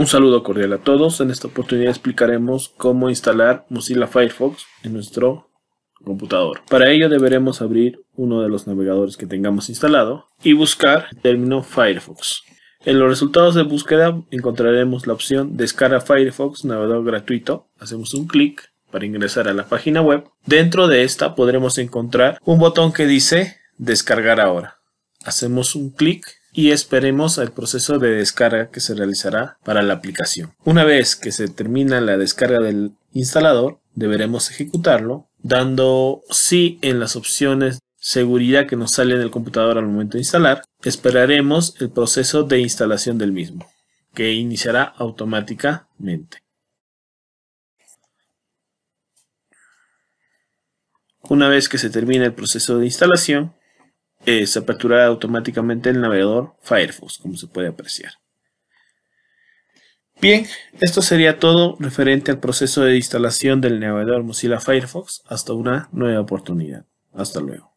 Un saludo cordial a todos. En esta oportunidad explicaremos cómo instalar Mozilla Firefox en nuestro computador. Para ello deberemos abrir uno de los navegadores que tengamos instalado y buscar el término Firefox. En los resultados de búsqueda encontraremos la opción Descarga Firefox, navegador gratuito. Hacemos un clic para ingresar a la página web. Dentro de esta podremos encontrar un botón que dice Descargar ahora. Hacemos un clic y esperemos el proceso de descarga que se realizará para la aplicación. Una vez que se termina la descarga del instalador, deberemos ejecutarlo dando sí en las opciones seguridad que nos sale en el computador al momento de instalar, esperaremos el proceso de instalación del mismo, que iniciará automáticamente. Una vez que se termine el proceso de instalación, eh, se apertura automáticamente el navegador Firefox, como se puede apreciar. Bien, esto sería todo referente al proceso de instalación del navegador Mozilla Firefox. Hasta una nueva oportunidad. Hasta luego.